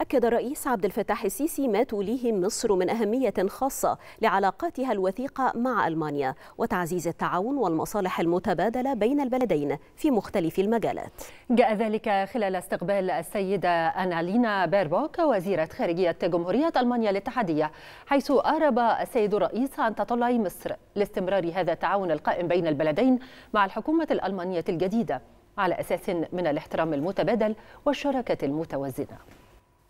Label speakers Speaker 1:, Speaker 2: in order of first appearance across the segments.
Speaker 1: أكد الرئيس عبد الفتاح السيسي ما توليه مصر من أهمية خاصة لعلاقاتها الوثيقة مع ألمانيا وتعزيز التعاون والمصالح المتبادلة بين البلدين في مختلف المجالات جاء ذلك خلال استقبال السيدة أنالينا بيربوك وزيرة خارجية جمهورية ألمانيا الاتحادية حيث أرب السيد الرئيس عن تطلع مصر لاستمرار هذا التعاون القائم بين البلدين مع الحكومة الألمانية الجديدة على أساس من الاحترام المتبادل والشراكة المتوازنة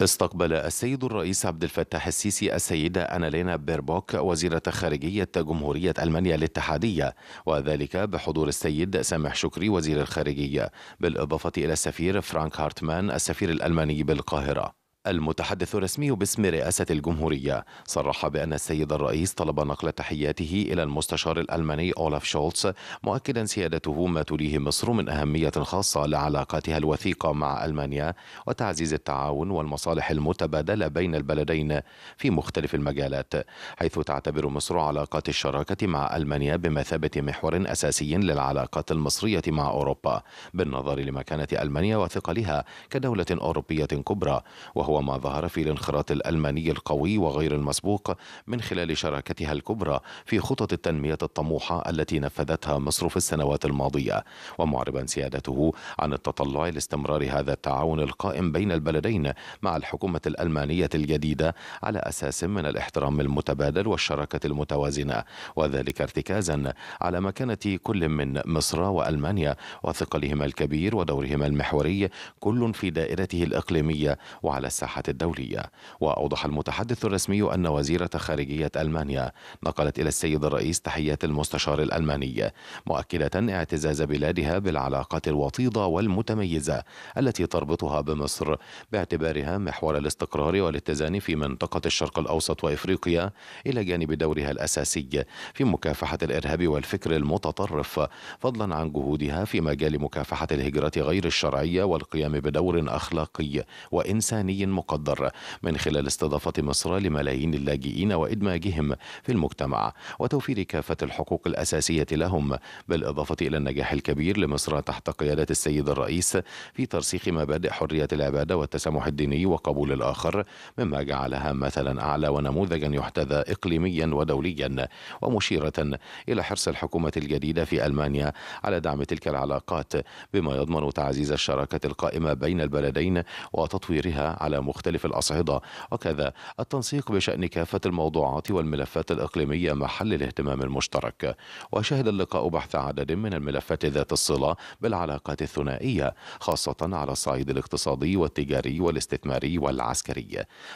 Speaker 1: استقبل السيد الرئيس عبد الفتاح السيسي السيدة أنالينا بيربوك وزيرة خارجية جمهورية ألمانيا الاتحادية وذلك بحضور السيد سامح شكري وزير الخارجية بالإضافة إلى السفير فرانك هارتمان السفير الألماني بالقاهرة المتحدث الرسمي باسم رئاسة الجمهورية صرح بأن السيد الرئيس طلب نقل تحياته إلى المستشار الألماني أولاف شولتس مؤكدا سيادته ما تليه مصر من أهمية خاصة لعلاقاتها الوثيقة مع ألمانيا وتعزيز التعاون والمصالح المتبادلة بين البلدين في مختلف المجالات حيث تعتبر مصر علاقات الشراكة مع ألمانيا بمثابة محور أساسي للعلاقات المصرية مع أوروبا بالنظر لمكانة ألمانيا وثقلها كدولة أوروبية كبرى وهو وهو ما ظهر في الانخراط الألماني القوي وغير المسبوق من خلال شراكتها الكبرى في خطط التنمية الطموحة التي نفذتها مصر في السنوات الماضية ومعربا سيادته عن التطلع لاستمرار هذا التعاون القائم بين البلدين مع الحكومة الألمانية الجديدة على أساس من الاحترام المتبادل والشراكة المتوازنة وذلك ارتكازا على مكانة كل من مصر وألمانيا وثقلهما الكبير ودورهما المحوري كل في دائرته الإقليمية وعلى الساحة الدولية وأوضح المتحدث الرسمي أن وزيرة خارجية ألمانيا نقلت إلى السيد الرئيس تحية المستشار الألماني مؤكدة اعتزاز بلادها بالعلاقات الوطيدة والمتميزة التي تربطها بمصر باعتبارها محور الاستقرار والاتزان في منطقة الشرق الأوسط وإفريقيا إلى جانب دورها الأساسي في مكافحة الإرهاب والفكر المتطرف فضلا عن جهودها في مجال مكافحة الهجرة غير الشرعية والقيام بدور أخلاقي وإنساني مقدر من خلال استضافة مصر لملايين اللاجئين وإدماجهم في المجتمع وتوفير كافة الحقوق الأساسية لهم بالإضافة إلى النجاح الكبير لمصر تحت قيادة السيد الرئيس في ترسيخ مبادئ حرية العبادة والتسامح الديني وقبول الآخر مما جعلها مثلا أعلى ونموذجا يحتذى إقليميا ودوليا ومشيرة إلى حرص الحكومة الجديدة في ألمانيا على دعم تلك العلاقات بما يضمن تعزيز الشراكة القائمة بين البلدين وتطويرها على على مختلف الأصعدة وكذا التنسيق بشأن كافة الموضوعات والملفات الإقليمية محل الاهتمام المشترك وشهد اللقاء بحث عدد من الملفات ذات الصلة بالعلاقات الثنائية خاصة على الصعيد الاقتصادي والتجاري والاستثماري والعسكري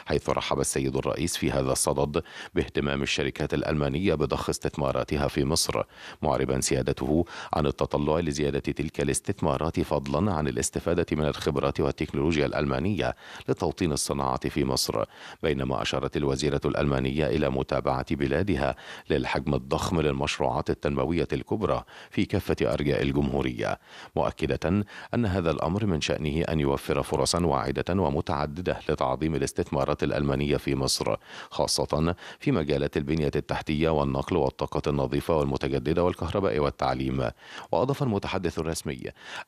Speaker 1: حيث رحب السيد الرئيس في هذا الصدد باهتمام الشركات الألمانية بضخ استثماراتها في مصر معربا سيادته عن التطلع لزيادة تلك الاستثمارات فضلا عن الاستفادة من الخبرات والتكنولوجيا الألمانية لتوطيد موطن الصناعة في مصر بينما أشارت الوزيرة الألمانية إلى متابعة بلادها للحجم الضخم للمشروعات التنموية الكبرى في كافة أرجاء الجمهورية مؤكدة أن هذا الأمر من شأنه أن يوفر فرصا واعدة ومتعددة لتعظيم الاستثمارات الألمانية في مصر خاصة في مجالات البنية التحتية والنقل والطاقة النظيفة والمتجددة والكهرباء والتعليم وأضاف المتحدث الرسمي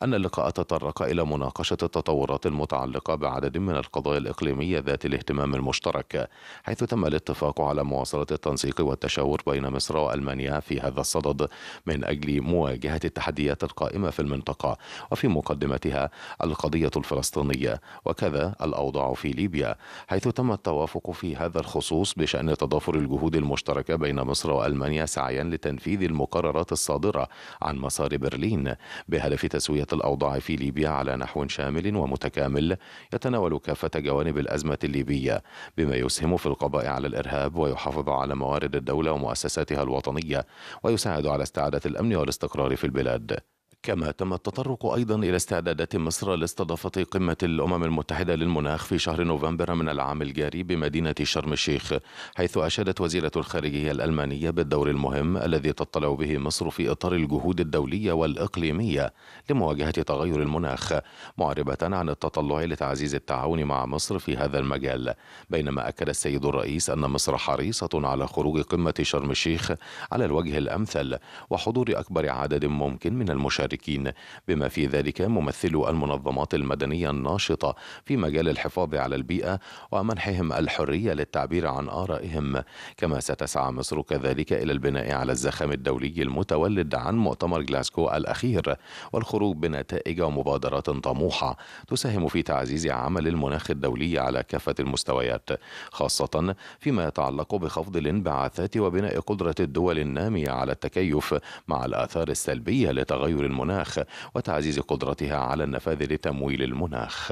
Speaker 1: أن اللقاء تطرق إلى مناقشة التطورات المتعلقة بعدد من القضايا الإقليمية ذات الاهتمام المشترك حيث تم الاتفاق على مواصلة التنسيق والتشاور بين مصر وألمانيا في هذا الصدد من أجل مواجهة التحديات القائمة في المنطقة وفي مقدمتها القضية الفلسطينية وكذا الأوضاع في ليبيا حيث تم التوافق في هذا الخصوص بشأن تضافر الجهود المشتركة بين مصر وألمانيا سعيا لتنفيذ المقررات الصادرة عن مسار برلين بهدف تسوية الأوضاع في ليبيا على نحو شامل ومتكامل يتناول كافة جوانب الأزمة الليبية بما يسهم في القضاء على الإرهاب ويحافظ على موارد الدولة ومؤسساتها الوطنية ويساعد على استعادة الأمن والاستقرار في البلاد كما تم التطرق أيضا إلى استعدادات مصر لاستضافة قمة الأمم المتحدة للمناخ في شهر نوفمبر من العام الجاري بمدينة شرم الشيخ حيث أشادت وزيرة الخارجية الألمانية بالدور المهم الذي تطلع به مصر في إطار الجهود الدولية والإقليمية لمواجهة تغير المناخ معربة عن التطلع لتعزيز التعاون مع مصر في هذا المجال بينما أكد السيد الرئيس أن مصر حريصة على خروج قمة شرم الشيخ على الوجه الأمثل وحضور أكبر عدد ممكن من المشاركين المشاركين بما في ذلك ممثلو المنظمات المدنية الناشطة في مجال الحفاظ على البيئة ومنحهم الحرية للتعبير عن آرائهم كما ستسعى مصر كذلك إلى البناء على الزخم الدولي المتولد عن مؤتمر جلاسكو الأخير والخروج بنتائج ومبادرات طموحة تساهم في تعزيز عمل المناخ الدولي على كافة المستويات خاصة فيما يتعلق بخفض الانبعاثات وبناء قدرة الدول النامية على التكيف مع الآثار السلبية لتغير المناخ المناخ وتعزيز قدرتها على النفاذ لتمويل المناخ